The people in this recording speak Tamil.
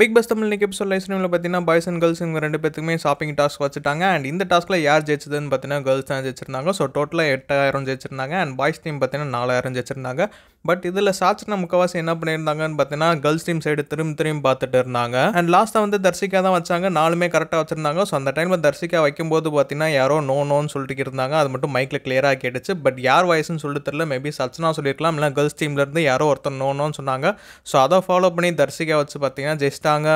பிக் பஸ் தமிழ் இன்னைக்கு எபிசோட் லைஃப் ஸ்ட்ரீமில் பார்த்தீங்கன்னா பாய்ஸ் அண்ட் கேர்ள்ஸ் இவங்க ரெண்டு பேத்துக்குமே ஷாப்பிங் டாஸ்க் வச்சுட்டாங்க அண்ட் இந்த டாஸ்க்கில் யார் ஜெயிச்சதுன்னு பார்த்தீங்கன்னா கேர்ள்ஸ் தான் ஜெயிச்சிருந்தாங்க ஸோ டோட்டலாக எட்டாயிரம் ஜெயிச்சிருந்தாங்க அண்ட் பாய்ஸ் டீம் பார்த்தீங்கன்னா நாலாயிரம் ஜெயிச்சிருந்தாங்க பட் இதில் சாச்சனா முக்கவாசி என்ன பண்ணியிருந்தாங்கன்னு பார்த்தீங்கன்னா கேர்ள்ஸ் டீம் சைடு திரும்பி திரும்பி பார்த்துட்டு இருந்தாங்க அண்ட் லாஸ்ட்டாக வந்து தர்சிகா தான் வச்சாங்க நாலுமே கரெக்டாக வச்சிருந்தாங்க ஸோ அந்த டைமில் தர்சிகா வைக்கும்போது பார்த்தீங்கன்னா யாரோ நோ நோன்னு சொல்லிட்டு இருந்தாங்க அது மட்டும் மைக்கில் கிளியராக கேட்டுச்சு பட் யார் வயசுன்னு சொல்லிட்டு தெரியல மேபி சச்சனா சொல்லியிருக்கலாம் இல்லை கேர்ள்ஸ் டீம்லேருந்து யாரோ ஒருத்தர் நோ நோன்னு சொன்னாங்க ஸோ அதை ஃபாலோ பண்ணி தர்சிகா வச்சு பார்த்தீங்கன்னா ஜெயிச்சிட்டாங்க